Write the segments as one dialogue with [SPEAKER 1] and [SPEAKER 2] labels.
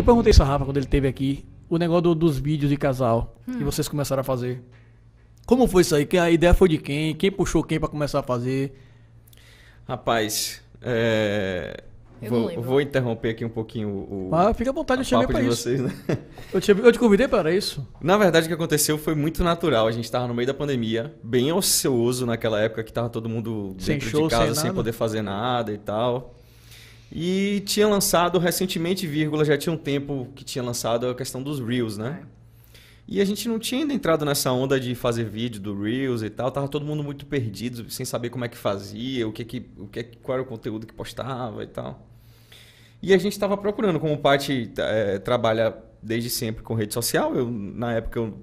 [SPEAKER 1] Eu perguntei isso a Rafa quando ele teve aqui, o negócio do, dos vídeos de casal hum. que vocês começaram a fazer. Como foi isso aí? Que a ideia foi de quem? Quem puxou quem para começar a fazer?
[SPEAKER 2] Rapaz, é... Vou, vou, interromper aqui um pouquinho o. Ah, fica à vontade, eu chamei pra isso. Vocês, né?
[SPEAKER 1] eu, te, eu te convidei para isso.
[SPEAKER 2] Na verdade, o que aconteceu foi muito natural. A gente estava no meio da pandemia, bem ocioso naquela época que estava todo mundo sem dentro show, de casa, sem, sem poder fazer nada e tal. E tinha lançado recentemente, vírgula, já tinha um tempo que tinha lançado a questão dos Reels, né? É. E a gente não tinha ainda entrado nessa onda de fazer vídeo do Reels e tal, tava todo mundo muito perdido, sem saber como é que fazia, o que que, o que qual era o conteúdo que postava e tal. E a gente estava procurando, como o Paty é, trabalha desde sempre com rede social, eu na época eu,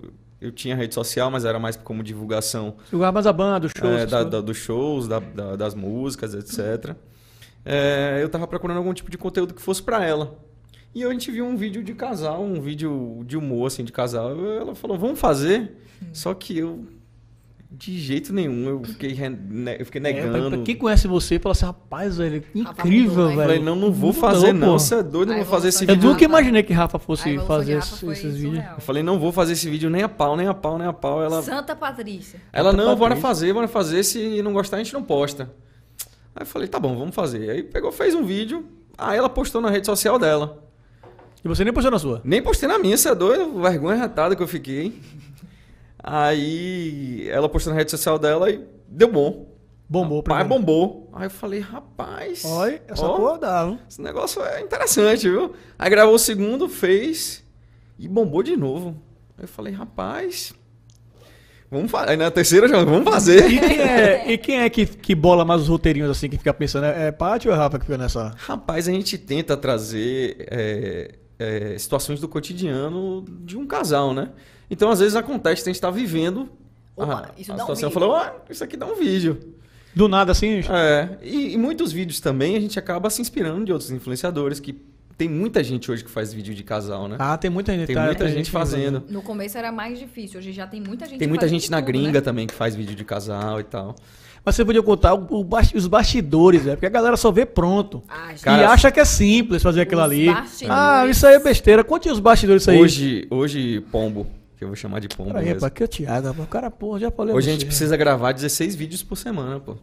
[SPEAKER 2] eu tinha rede social, mas era mais como divulgação. Divulgar mais a banda, dos eh, shows. É, da, né? da, dos shows, da, das músicas, etc é, eu tava procurando algum tipo de conteúdo que fosse para ela. E a gente viu um vídeo de casal, um vídeo de humor, assim, de casal. Ela falou, vamos fazer. Hum. Só que eu, de jeito nenhum, eu fiquei, né, eu fiquei é, negando. É, quem
[SPEAKER 1] conhece você, fala assim, rapaz, velho, incrível, né? velho. Falei, não, não vou fazer, não. Você é doido, não vou fazer esse vídeo. Eu nunca
[SPEAKER 2] imaginei que Rafa fosse fazer Rafa esses vídeos. Eu falei, não vou fazer esse vídeo nem a pau, nem a pau, nem a pau. Ela... Santa
[SPEAKER 3] Patrícia. Ela, Santa não, Patrícia. bora
[SPEAKER 2] fazer, bora fazer. Se não gostar, a gente não posta. Aí eu falei, tá bom, vamos fazer. Aí pegou, fez um vídeo, aí ela postou na rede social dela. E você nem postou na sua? Nem postei na minha, você é doido, vergonha retada que eu fiquei. Aí ela postou na rede social dela e deu bom. Bombou, Rapaz, primeiro. bombou. Aí eu falei, rapaz. Olha, essa ó, porra dava. Esse negócio é interessante, viu? Aí gravou o segundo, fez e bombou de novo. Aí eu falei, rapaz, Vamos fazer. Aí na terceira já vamos fazer. E quem é,
[SPEAKER 1] e quem é que, que bola mais os roteirinhos assim, que fica pensando? É, é Pátio ou é Rafa que fica nessa?
[SPEAKER 2] Rapaz, a gente tenta trazer é, é, situações do cotidiano de um casal, né? Então, às vezes, acontece a gente tá vivendo. Opa, a, isso a dá situação um falou, ah, isso aqui dá um vídeo. Do nada, assim? É. E, e muitos vídeos também a gente acaba se inspirando de outros influenciadores que tem muita gente hoje que faz vídeo de casal, né? Ah, tem muita gente. Tem tá, muita gente, fazendo.
[SPEAKER 3] No começo era mais difícil, hoje já tem muita gente. Tem muita gente na tudo, gringa né?
[SPEAKER 2] também que faz vídeo de casal e tal. Mas você podia contar o, o, os bastidores,
[SPEAKER 1] é porque a galera só vê pronto. Ah, e cara, acha que é
[SPEAKER 2] simples fazer aquilo ali. Bastidores. Ah, isso
[SPEAKER 1] aí é besteira. Conte os bastidores isso aí.
[SPEAKER 2] Hoje, hoje pombo, que eu vou chamar de pombo. Peraí, mesmo. Pra que é o Thiago? o cara, porra, já falei. Hoje a gente né? precisa gravar 16 vídeos por semana, pô.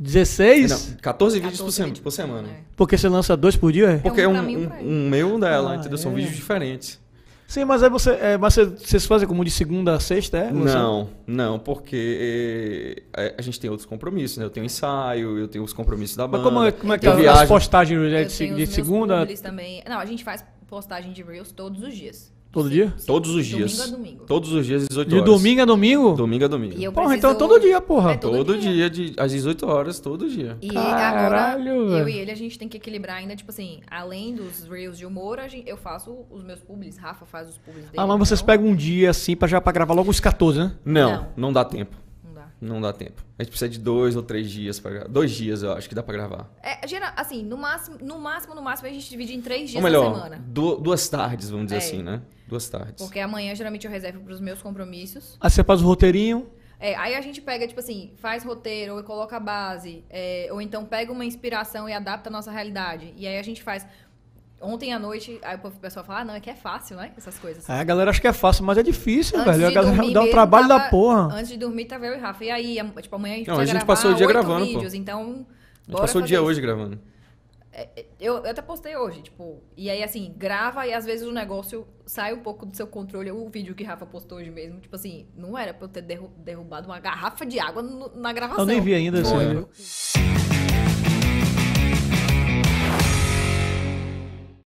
[SPEAKER 2] 16? Não, 14 vídeos 14 por, semana, por semana. É.
[SPEAKER 1] Porque você lança dois por dia? É? Porque é um, um,
[SPEAKER 2] um meu dela, ah, entendeu? São é. vídeos diferentes.
[SPEAKER 1] Sim, mas aí você. É, mas vocês fazem como de segunda a sexta, é? Não,
[SPEAKER 2] você... não, porque é, é, a gente tem outros compromissos, né? Eu tenho ensaio, eu tenho os compromissos da banda. Mas como, como é que eu as postagens de, de segunda?
[SPEAKER 3] Também. Não, a gente faz postagem de Reels todos os dias.
[SPEAKER 2] Todo sim, dia? Todos os dias. Domingo a domingo. Todos os dias às 18 horas. De domingo a domingo? Domingo a domingo. E eu porra,
[SPEAKER 3] preciso...
[SPEAKER 1] então
[SPEAKER 2] todo dia, porra. É todo, todo dia. dia, de, às 18 horas, todo dia. E Caralho,
[SPEAKER 3] agora, velho. eu e ele, a gente tem que equilibrar ainda, tipo assim, além dos reels de humor, gente, eu faço os meus publis, Rafa faz os publis dele.
[SPEAKER 1] Ah, mas então. vocês pegam um dia assim pra já pra gravar logo os 14, né? Não,
[SPEAKER 2] não, não dá tempo. Não dá tempo. A gente precisa de dois ou três dias para gravar. Dois dias, eu acho que dá para gravar.
[SPEAKER 3] É, geral, assim, no máximo, no máximo, no máximo, a gente divide em três dias ou melhor, semana.
[SPEAKER 2] Du duas tardes, vamos dizer é. assim, né? Duas tardes. Porque
[SPEAKER 3] amanhã, geralmente, eu reservo para os meus compromissos.
[SPEAKER 2] Aí você faz o roteirinho.
[SPEAKER 3] É, aí a gente pega, tipo assim, faz roteiro, ou coloca a base, é, ou então pega uma inspiração e adapta a nossa realidade. E aí a gente faz Ontem à noite, aí o pessoal fala, ah, não, é que é fácil, né? Essas coisas. É,
[SPEAKER 1] a galera acha que é fácil, mas é difícil, antes velho. A galera dá um trabalho tava, da porra.
[SPEAKER 3] Antes de dormir, tava eu e Rafa. E aí, tipo, amanhã a gente, não, a gente passou o dia gravando, vídeos, pô. então... A gente passou o dia isso. hoje gravando. É, é, eu, eu, até postei hoje, tipo, e aí assim, grava e às vezes o negócio sai um pouco do seu controle. O vídeo que Rafa postou hoje mesmo, tipo assim, não era pra eu ter derrubado uma garrafa de água na gravação. Eu nem vi ainda, Assim,